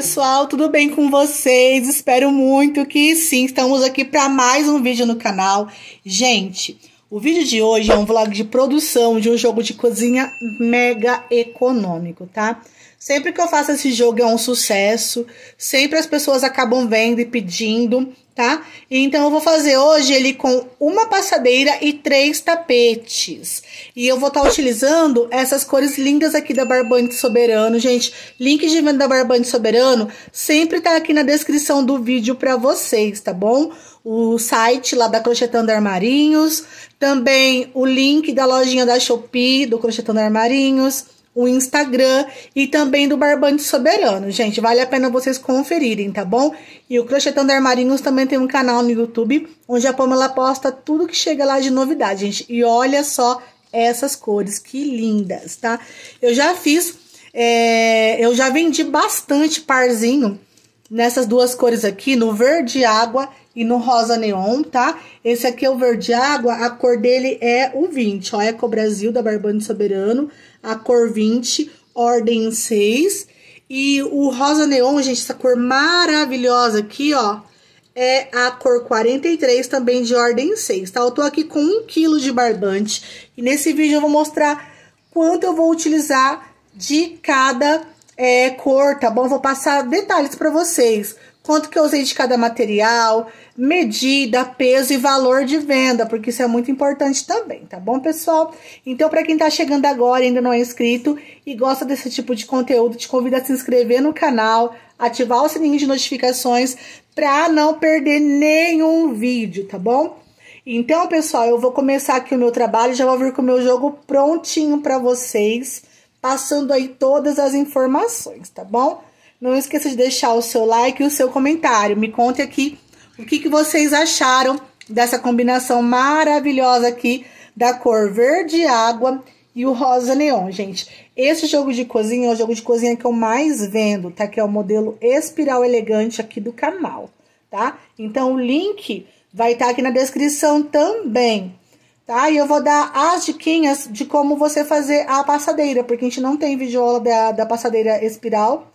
pessoal, tudo bem com vocês? Espero muito que sim. Estamos aqui para mais um vídeo no canal. Gente, o vídeo de hoje é um vlog de produção de um jogo de cozinha mega econômico, tá? Sempre que eu faço esse jogo é um sucesso, sempre as pessoas acabam vendo e pedindo, tá? Então eu vou fazer hoje ele com uma passadeira e três tapetes. E eu vou estar tá utilizando essas cores lindas aqui da Barbante Soberano, gente. Link de venda da Barbante Soberano sempre tá aqui na descrição do vídeo para vocês, tá bom? o site lá da Crochetando Armarinhos, também o link da lojinha da Shopee do Crochetando Armarinhos, o Instagram e também do Barbante Soberano. Gente, vale a pena vocês conferirem, tá bom? E o Crochetando Armarinhos também tem um canal no YouTube, onde a Pamela posta tudo que chega lá de novidade, gente. E olha só essas cores, que lindas, tá? Eu já fiz, é, eu já vendi bastante parzinho nessas duas cores aqui, no verde água e no rosa neon, tá? Esse aqui é o verde água, a cor dele é o 20, ó, Eco Brasil da Barbante Soberano, a cor 20, ordem 6. E o rosa neon, gente, essa cor maravilhosa aqui, ó, é a cor 43, também de ordem 6, tá? Eu tô aqui com 1 quilo de barbante e nesse vídeo eu vou mostrar quanto eu vou utilizar de cada é, cor, tá bom? vou passar detalhes pra vocês quanto que eu usei de cada material, medida, peso e valor de venda, porque isso é muito importante também, tá bom, pessoal? Então, para quem está chegando agora e ainda não é inscrito e gosta desse tipo de conteúdo, te convido a se inscrever no canal, ativar o sininho de notificações para não perder nenhum vídeo, tá bom? Então, pessoal, eu vou começar aqui o meu trabalho, já vou vir com o meu jogo prontinho para vocês, passando aí todas as informações, tá bom? Não esqueça de deixar o seu like e o seu comentário. Me conte aqui o que, que vocês acharam dessa combinação maravilhosa aqui da cor verde água e o rosa neon, gente. Esse jogo de cozinha é o jogo de cozinha que eu mais vendo, tá? Que é o modelo espiral elegante aqui do canal, tá? Então o link vai estar tá aqui na descrição também, tá? E eu vou dar as diquinhas de como você fazer a passadeira, porque a gente não tem videoaula da, da passadeira espiral,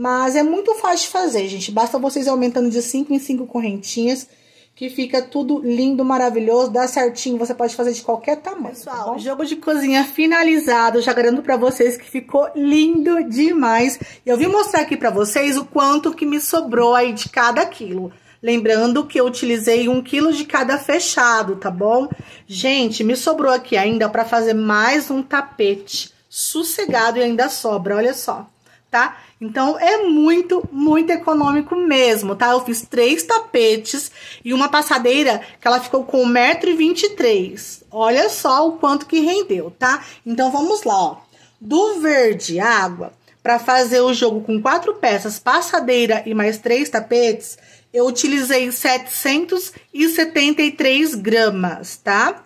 mas é muito fácil de fazer, gente. Basta vocês aumentando de 5 em 5 correntinhas, que fica tudo lindo, maravilhoso, dá certinho. Você pode fazer de qualquer tamanho. Tá Pessoal, tá jogo de cozinha finalizado. Já garanto pra vocês que ficou lindo demais. E eu vim mostrar aqui pra vocês o quanto que me sobrou aí de cada quilo. Lembrando que eu utilizei um quilo de cada fechado, tá bom? Gente, me sobrou aqui ainda pra fazer mais um tapete sossegado e ainda sobra, olha só, tá? Então é muito, muito econômico mesmo, tá? Eu fiz três tapetes e uma passadeira que ela ficou com 1,23m. Olha só o quanto que rendeu, tá? Então vamos lá, ó. Do verde água, para fazer o jogo com quatro peças, passadeira e mais três tapetes, eu utilizei 773 gramas, tá?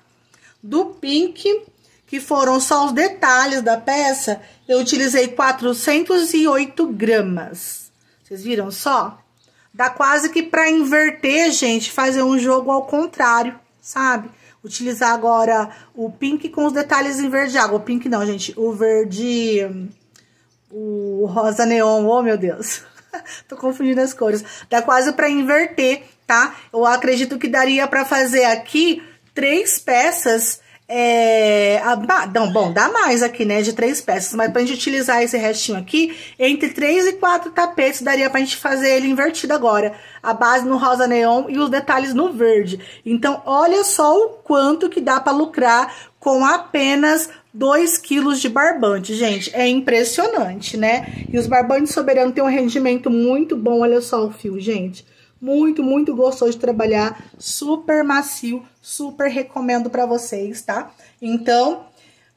Do pink, que foram só os detalhes da peça, eu utilizei 408 gramas. Vocês viram só? Dá quase que para inverter, gente, fazer um jogo ao contrário, sabe? Utilizar agora o pink com os detalhes em verde água. O pink não, gente, o verde... O rosa neon, oh meu Deus. Tô confundindo as cores. Dá quase para inverter, tá? Eu acredito que daria para fazer aqui três peças é, a, ah, não, bom, dá mais aqui, né? De três peças. Mas pra gente utilizar esse restinho aqui, entre três e quatro tapetes, daria pra gente fazer ele invertido agora. A base no rosa neon e os detalhes no verde. Então, olha só o quanto que dá pra lucrar com apenas 2 quilos de barbante, gente, é impressionante, né? E os barbantes soberanos têm um rendimento muito bom, olha só o fio, gente muito, muito gostoso de trabalhar, super macio, super recomendo para vocês, tá? Então,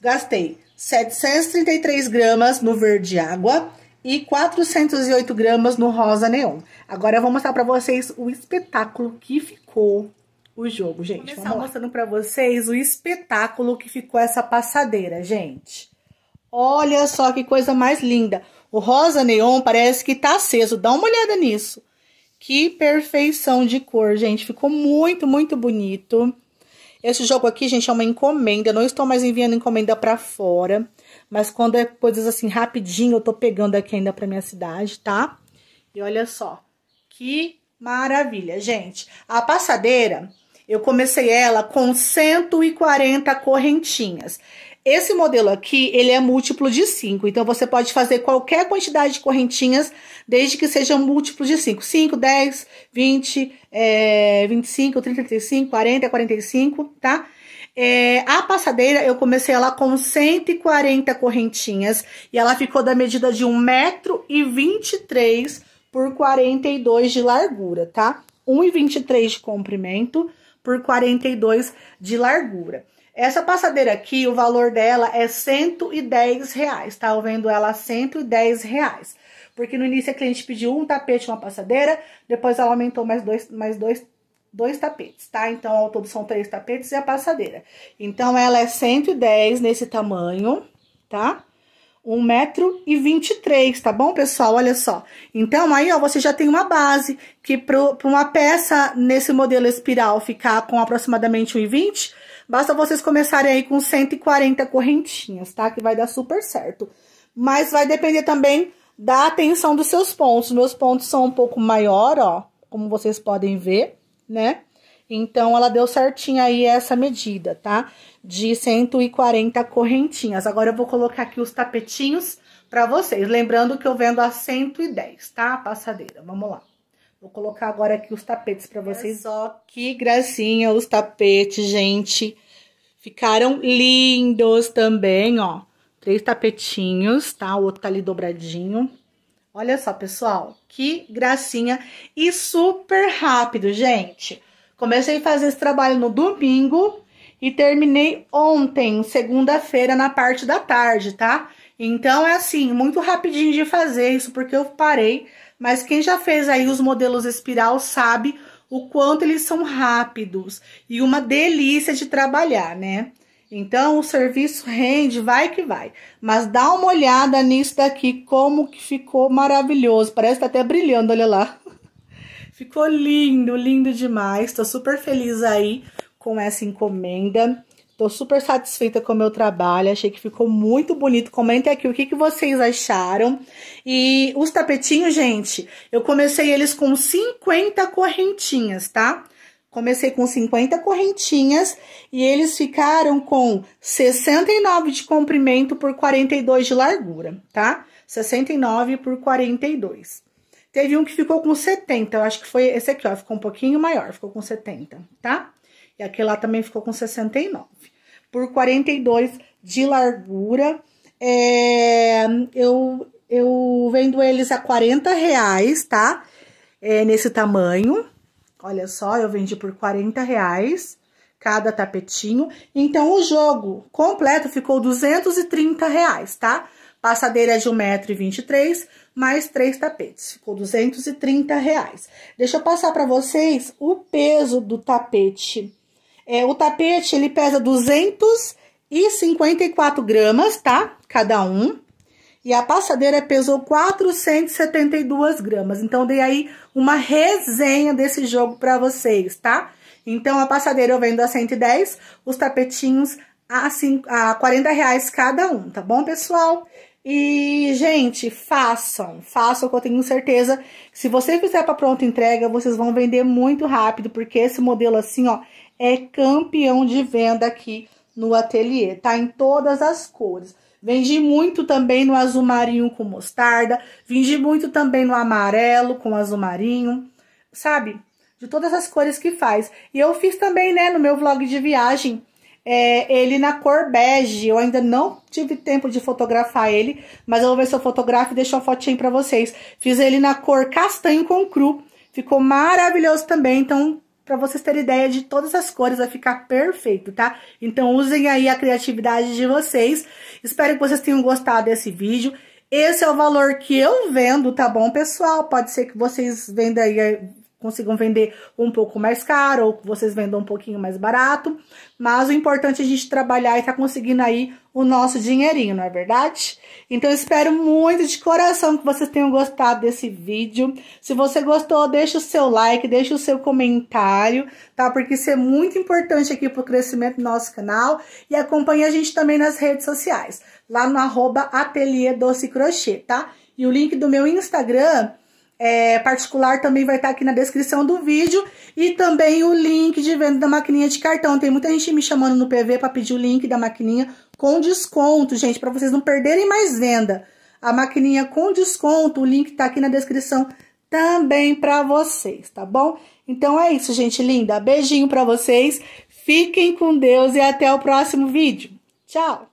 gastei 733 gramas no verde água e 408 gramas no rosa neon. Agora eu vou mostrar para vocês o espetáculo que ficou o jogo, gente. Vou começar mostrando para vocês o espetáculo que ficou essa passadeira, gente. Olha só que coisa mais linda. O rosa neon parece que tá aceso. Dá uma olhada nisso. Que perfeição de cor, gente. Ficou muito, muito bonito. Esse jogo aqui, gente, é uma encomenda. Eu não estou mais enviando encomenda para fora. Mas quando é coisas assim rapidinho, eu tô pegando aqui ainda pra minha cidade, tá? E olha só. Que maravilha, gente. A passadeira, eu comecei ela com 140 correntinhas. Esse modelo aqui, ele é múltiplo de 5, então você pode fazer qualquer quantidade de correntinhas, desde que seja múltiplo de 5. 5, 10, 20, é, 25, 30, 35, 40, 45, tá? É, a passadeira, eu comecei ela com 140 correntinhas e ela ficou da medida de 1,23m por 42 de largura, tá? 1,23 de comprimento por 42 de largura. Essa passadeira aqui, o valor dela é 110 reais, tá? Eu vendo ela a 110 reais. Porque no início a cliente pediu um tapete, uma passadeira, depois ela aumentou mais dois, mais dois, dois tapetes, tá? Então, ao todo são três tapetes e a passadeira. Então, ela é 110 nesse tamanho, tá? 123 metro e tá bom, pessoal? Olha só. Então, aí, ó, você já tem uma base que para uma peça nesse modelo espiral ficar com aproximadamente 1,20, basta vocês começarem aí com 140 correntinhas, tá? Que vai dar super certo. Mas vai depender também da atenção dos seus pontos. Meus pontos são um pouco maior, ó, como vocês podem ver, né? Então, ela deu certinho aí essa medida, tá? De 140 correntinhas. Agora, eu vou colocar aqui os tapetinhos para vocês. Lembrando que eu vendo a 110, tá? passadeira. Vamos lá. Vou colocar agora aqui os tapetes para vocês. Olha só que gracinha os tapetes, gente. Ficaram lindos também, ó. Três tapetinhos, tá? O outro tá ali dobradinho. Olha só, pessoal, que gracinha e super rápido, gente. Comecei a fazer esse trabalho no domingo e terminei ontem, segunda-feira, na parte da tarde, tá? Então é assim, muito rapidinho de fazer isso porque eu parei, mas quem já fez aí os modelos espiral sabe o quanto eles são rápidos e uma delícia de trabalhar, né? Então o serviço rende, vai que vai. Mas dá uma olhada nisso daqui, como que ficou maravilhoso. Parece que tá até brilhando, olha lá. Ficou lindo, lindo demais. Tô super feliz aí com essa encomenda. Tô super satisfeita com o meu trabalho, achei que ficou muito bonito. Comentem aqui o que, que vocês acharam. E os tapetinhos, gente, eu comecei eles com 50 correntinhas, tá? Comecei com 50 correntinhas e eles ficaram com 69 de comprimento por 42 de largura, tá? 69 por 42. Teve um que ficou com 70, eu acho que foi esse aqui, ó, ficou um pouquinho maior, ficou com 70, tá? E aquele lá também ficou com 69. Por 42 de largura, é, eu, eu vendo eles a 40 reais, tá? É, nesse tamanho, olha só, eu vendi por 40 reais cada tapetinho. Então, o jogo completo ficou 230 reais, tá? Passadeira é de 1,23m, mais três tapetes, ficou 230 reais. Deixa eu passar para vocês o peso do tapete. É, o tapete, ele pesa 254 gramas, tá? Cada um. E a passadeira pesou 472 gramas. Então, dei aí uma resenha desse jogo para vocês, tá? Então, a passadeira eu vendo a 110, os tapetinhos a, 5, a 40 reais cada um, tá bom, pessoal? E, gente, façam, façam, que eu tenho certeza que se você fizer para pronta entrega, vocês vão vender muito rápido, porque esse modelo assim, ó, é campeão de venda aqui no ateliê, tá? Em todas as cores. Vendi muito também no azul marinho com mostarda, vendi muito também no amarelo com azul marinho, sabe? De todas as cores que faz. E eu fiz também, né, no meu vlog de viagem, é, ele na cor bege. Eu ainda não tive tempo de fotografar ele, mas eu vou ver se eu fotografo e deixo a fotinha pra vocês. Fiz ele na cor castanho com cru, ficou maravilhoso também, então para vocês terem ideia de todas as cores, vai ficar perfeito, tá? Então usem aí a criatividade de vocês. Espero que vocês tenham gostado desse vídeo. Esse é o valor que eu vendo, tá bom, pessoal? Pode ser que vocês vendam aí consigam vender um pouco mais caro ou que vocês vendam um pouquinho mais barato, mas o importante é a gente trabalhar e tá conseguindo aí o nosso dinheirinho, não é verdade? Então espero muito de coração que vocês tenham gostado desse vídeo. Se você gostou, deixa o seu like, deixa o seu comentário, tá? Porque isso é muito importante aqui pro crescimento do nosso canal e acompanhe a gente também nas redes sociais, lá no arroba ateliê doce crochê, tá? E o link do meu Instagram é, particular também vai estar tá aqui na descrição do vídeo e também o link de venda da maquininha de cartão. Tem muita gente me chamando no PV para pedir o link da maquininha com desconto, gente, para vocês não perderem mais venda. A maquininha com desconto, o link tá aqui na descrição também para vocês, tá bom? Então é isso, gente linda. Beijinho para vocês. Fiquem com Deus e até o próximo vídeo. Tchau.